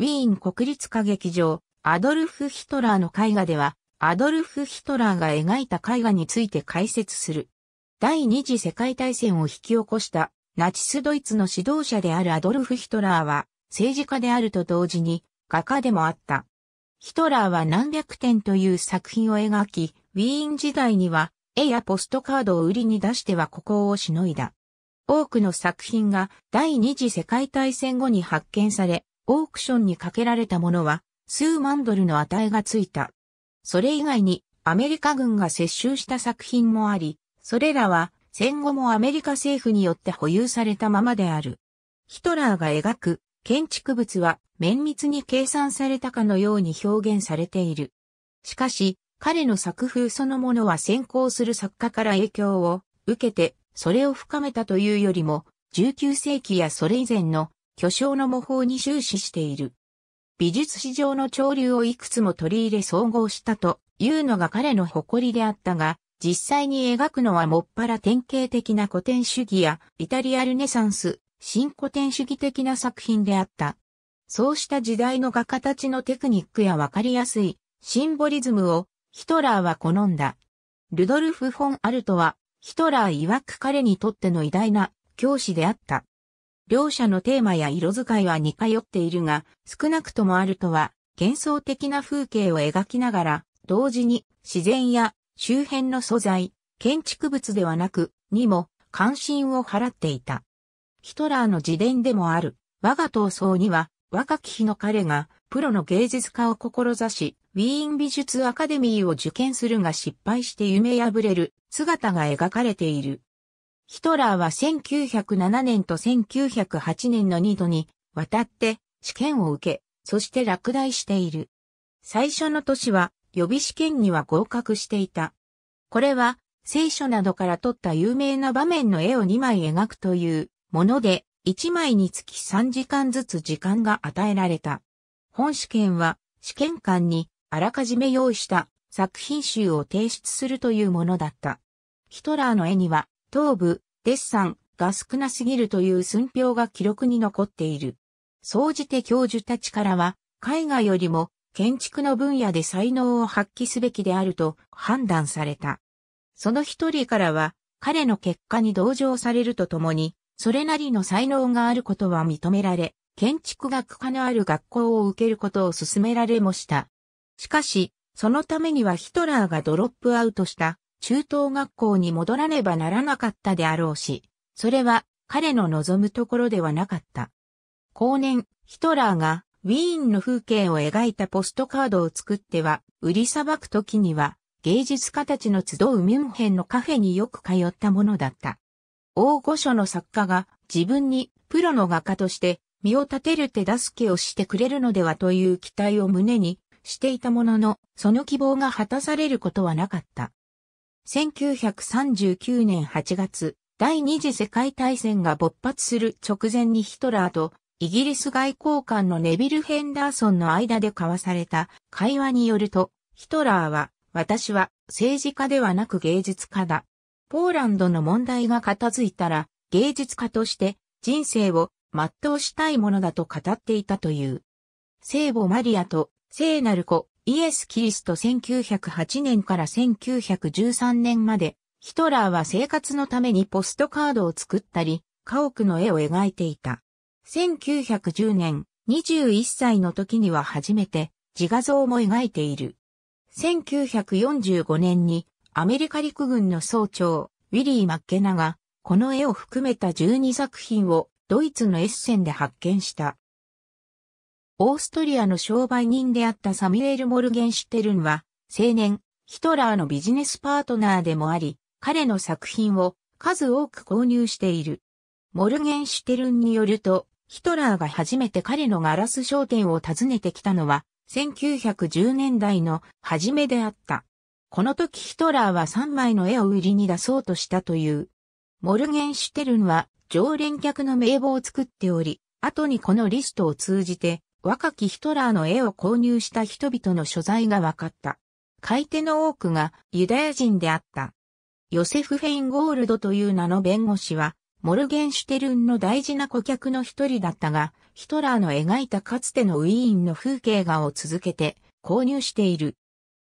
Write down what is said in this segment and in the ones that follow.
ウィーン国立歌劇場、アドルフ・ヒトラーの絵画では、アドルフ・ヒトラーが描いた絵画について解説する。第二次世界大戦を引き起こしたナチスドイツの指導者であるアドルフ・ヒトラーは政治家であると同時に画家でもあった。ヒトラーは何百点という作品を描き、ウィーン時代には絵やポストカードを売りに出してはここをしのいだ。多くの作品が第二次世界大戦後に発見され、オークションにかけられたものは数万ドルの値がついた。それ以外にアメリカ軍が接収した作品もあり、それらは戦後もアメリカ政府によって保有されたままである。ヒトラーが描く建築物は綿密に計算されたかのように表現されている。しかし、彼の作風そのものは先行する作家から影響を受けて、それを深めたというよりも、19世紀やそれ以前の巨匠の模倣に終始している。美術史上の潮流をいくつも取り入れ総合したというのが彼の誇りであったが、実際に描くのはもっぱら典型的な古典主義やイタリアルネサンス、新古典主義的な作品であった。そうした時代の画家たちのテクニックやわかりやすいシンボリズムをヒトラーは好んだ。ルドルフ・フォン・アルトはヒトラー曰く彼にとっての偉大な教師であった。両者のテーマや色使いは似通っているが、少なくともあるとは、幻想的な風景を描きながら、同時に自然や周辺の素材、建築物ではなく、にも関心を払っていた。ヒトラーの自伝でもある、我が闘争には、若き日の彼が、プロの芸術家を志し、ウィーン美術アカデミーを受験するが失敗して夢破れる姿が描かれている。ヒトラーは1907年と1908年の2度に渡って試験を受け、そして落第している。最初の年は予備試験には合格していた。これは聖書などから撮った有名な場面の絵を2枚描くというもので、1枚につき3時間ずつ時間が与えられた。本試験は試験官にあらかじめ用意した作品集を提出するというものだった。ヒトラーの絵には東部、デッサンが少なすぎるという寸評が記録に残っている。総じて教授たちからは、絵画よりも建築の分野で才能を発揮すべきであると判断された。その一人からは、彼の結果に同情されるとともに、それなりの才能があることは認められ、建築学科のある学校を受けることを勧められもした。しかし、そのためにはヒトラーがドロップアウトした中等学校に戻らねばならなかったであろうし、それは彼の望むところではなかった。後年、ヒトラーがウィーンの風景を描いたポストカードを作っては、売りさばく時には、芸術家たちの集うミュンヘンのカフェによく通ったものだった。大御所の作家が自分にプロの画家として身を立てる手助けをしてくれるのではという期待を胸にしていたものの、その希望が果たされることはなかった。1939年8月、第二次世界大戦が勃発する直前にヒトラーとイギリス外交官のネビル・ヘンダーソンの間で交わされた会話によると、ヒトラーは、私は政治家ではなく芸術家だ。ポーランドの問題が片付いたら、芸術家として人生を全うしたいものだと語っていたという。聖母マリアと聖なる子イエス・キリスト1908年から1913年まで、ヒトラーは生活のためにポストカードを作ったり、家屋の絵を描いていた。1910年、21歳の時には初めて自画像も描いている。1945年にアメリカ陸軍の総長、ウィリー・マッケナが、この絵を含めた12作品をドイツのエッセンで発見した。オーストリアの商売人であったサミュエル・モルゲンシュテルンは、青年、ヒトラーのビジネスパートナーでもあり、彼の作品を数多く購入している。モルゲンシュテルンによると、ヒトラーが初めて彼のガラス商店を訪ねてきたのは、1910年代の初めであった。この時ヒトラーは3枚の絵を売りに出そうとしたという。モルゲンシュテルンは常連客の名簿を作っており、後にこのリストを通じて若きヒトラーの絵を購入した人々の所在が分かった。買い手の多くがユダヤ人であった。ヨセフ・フェインゴールドという名の弁護士は、モルゲンシュテルンの大事な顧客の一人だったが、ヒトラーの描いたかつてのウィーンの風景画を続けて購入している。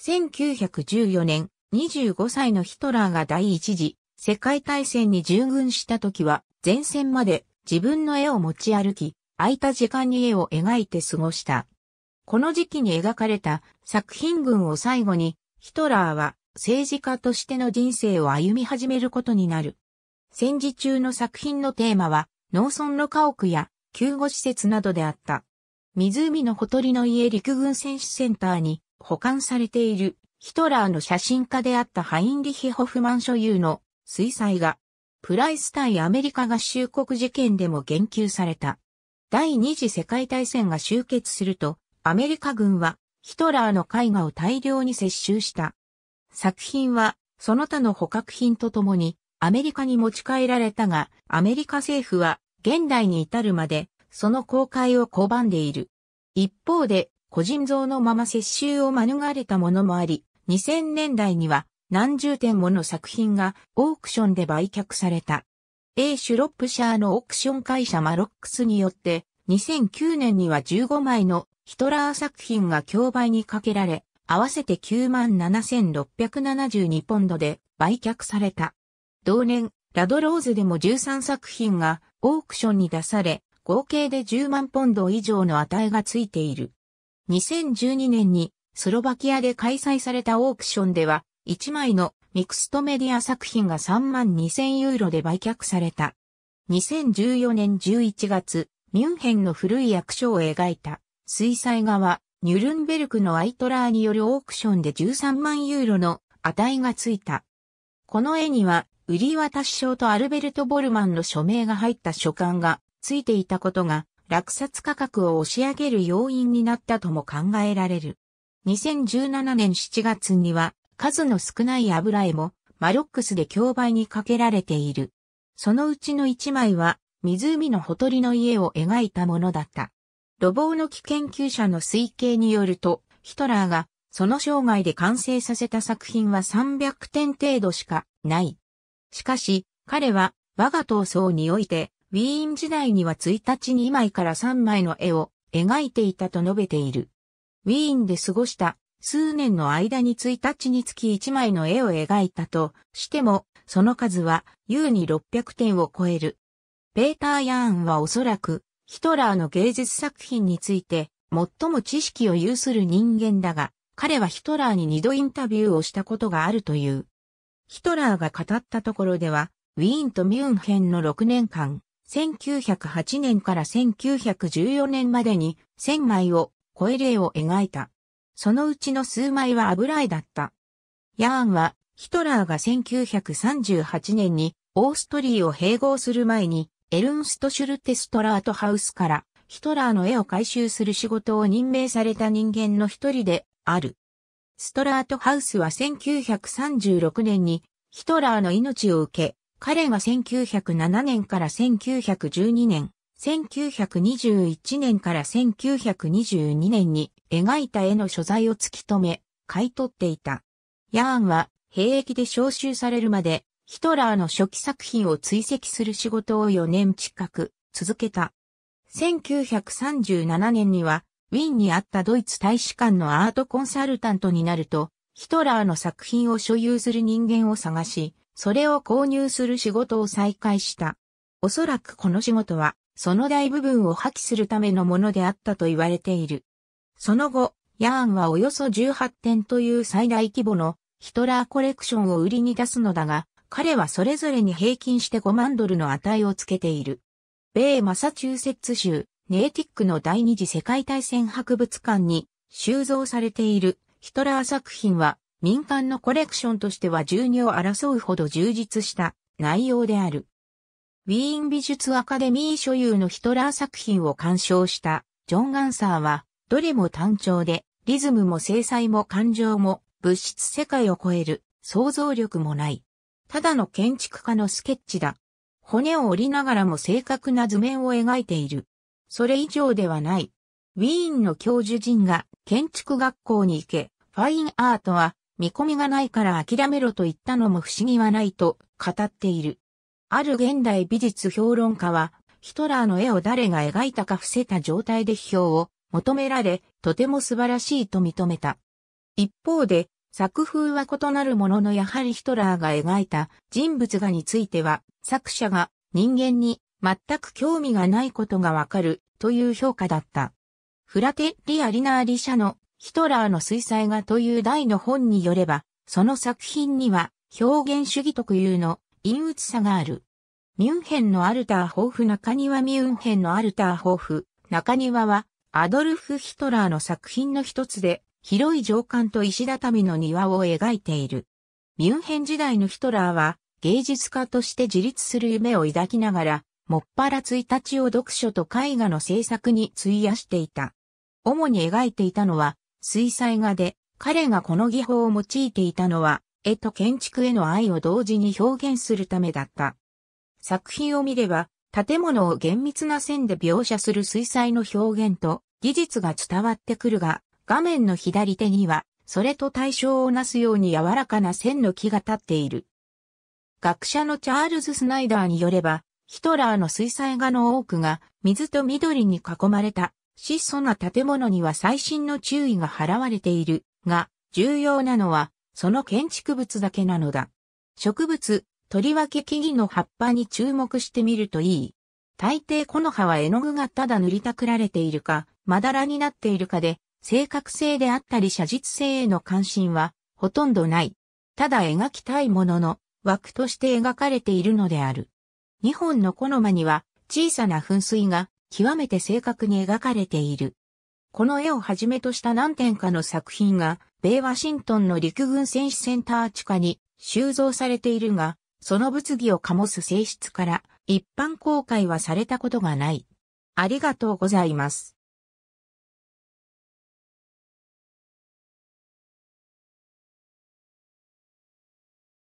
1914年、25歳のヒトラーが第一次世界大戦に従軍した時は、前線まで自分の絵を持ち歩き、空いた時間に絵を描いて過ごした。この時期に描かれた作品群を最後に、ヒトラーは政治家としての人生を歩み始めることになる。戦時中の作品のテーマは、農村の家屋や救護施設などであった。湖のほとりの家陸軍戦士センターに保管されているヒトラーの写真家であったハインリヒ・ホフマン所有の水彩画、プライス対アメリカ合衆国事件でも言及された。第二次世界大戦が終結すると、アメリカ軍はヒトラーの絵画を大量に接収した。作品は、その他の捕獲品とともに、アメリカに持ち帰られたが、アメリカ政府は、現代に至るまで、その公開を拒んでいる。一方で、個人像のまま接収を免れたものもあり、2000年代には、何十点もの作品がオークションで売却された。A シュロップシャーのオークション会社マロックスによって、2009年には15枚のヒトラー作品が競売にかけられ、合わせて97,672ポンドで売却された。同年、ラドローズでも13作品がオークションに出され、合計で10万ポンド以上の値がついている。2012年にスロバキアで開催されたオークションでは、1枚のミクストメディア作品が3万2000ユーロで売却された。2014年11月、ミュンヘンの古い役所を描いた、水彩画は、ニュルンベルクのアイトラーによるオークションで13万ユーロの値がついた。この絵には、売り渡し証とアルベルト・ボルマンの署名が入った書簡がついていたことが、落札価格を押し上げる要因になったとも考えられる。2017年7月には、数の少ない油絵もマロックスで競売にかけられている。そのうちの一枚は湖のほとりの家を描いたものだった。ロボーの危研究者の推計によると、ヒトラーがその生涯で完成させた作品は300点程度しかない。しかし、彼は我が闘争において、ウィーン時代には1日に2枚から3枚の絵を描いていたと述べている。ウィーンで過ごした数年の間に1日につき1枚の絵を描いたとしても、その数は優に600点を超える。ペーター・ヤーンはおそらくヒトラーの芸術作品について最も知識を有する人間だが、彼はヒトラーに二度インタビューをしたことがあるという。ヒトラーが語ったところでは、ウィーンとミュンヘンの6年間、1908年から1914年までに1000枚を超える絵を描いた。そのうちの数枚は油絵だった。ヤーンは、ヒトラーが1938年にオーストリーを併合する前に、エルンスト・シュルテストラートハウスから、ヒトラーの絵を回収する仕事を任命された人間の一人である。ストラートハウスは1936年にヒトラーの命を受け、彼が1907年から1912年、1921年から1922年に描いた絵の所在を突き止め、買い取っていた。ヤーンは、兵役で召集されるまで、ヒトラーの初期作品を追跡する仕事を4年近く続けた。1937年には、ウィーンにあったドイツ大使館のアートコンサルタントになると、ヒトラーの作品を所有する人間を探し、それを購入する仕事を再開した。おそらくこの仕事は、その大部分を破棄するためのものであったと言われている。その後、ヤーンはおよそ18点という最大規模のヒトラーコレクションを売りに出すのだが、彼はそれぞれに平均して5万ドルの値をつけている。米マサチューセッツ州、ネーティックの第二次世界大戦博物館に収蔵されているヒトラー作品は民間のコレクションとしては12を争うほど充実した内容である。ウィーン美術アカデミー所有のヒトラー作品を鑑賞したジョン・ガンサーはどれも単調で、リズムも精細も感情も物質世界を超える想像力もない。ただの建築家のスケッチだ。骨を折りながらも正確な図面を描いている。それ以上ではない。ウィーンの教授陣が建築学校に行け、ファインアートは見込みがないから諦めろと言ったのも不思議はないと語っている。ある現代美術評論家は、ヒトラーの絵を誰が描いたか伏せた状態で批評を求められ、とても素晴らしいと認めた。一方で、作風は異なるもののやはりヒトラーが描いた人物画については、作者が人間に全く興味がないことがわかるという評価だった。フラテ・リア・リナーリ社のヒトラーの水彩画という題の本によれば、その作品には表現主義特有の陰鬱さがある。ミュンヘンのアルターホーフ中庭ミュンヘンのアルターホーフ中庭はアドルフ・ヒトラーの作品の一つで、広い上官と石畳の庭を描いている。ミュンヘン時代のヒトラーは、芸術家として自立する夢を抱きながら、もっぱら1日を読書と絵画の制作に費やしていた。主に描いていたのは、水彩画で、彼がこの技法を用いていたのは、絵と建築への愛を同時に表現するためだった。作品を見れば、建物を厳密な線で描写する水彩の表現と、技術が伝わってくるが、画面の左手には、それと対象をなすように柔らかな線の木が立っている。学者のチャールズ・スナイダーによれば、ヒトラーの水彩画の多くが水と緑に囲まれた質素な建物には最新の注意が払われているが、重要なのはその建築物だけなのだ。植物、とりわけ木々の葉っぱに注目してみるといい。大抵この葉は絵の具がただ塗りたくられているか、まだらになっているかで、正確性であったり写実性への関心はほとんどない。ただ描きたいものの枠として描かれているのである。日本のコノマには小さな噴水が極めて正確に描かれている。この絵をはじめとした何点かの作品が、米ワシントンの陸軍戦士センター地下に収蔵されているが、その物議を醸す性質から一般公開はされたことがない。ありがとうございます。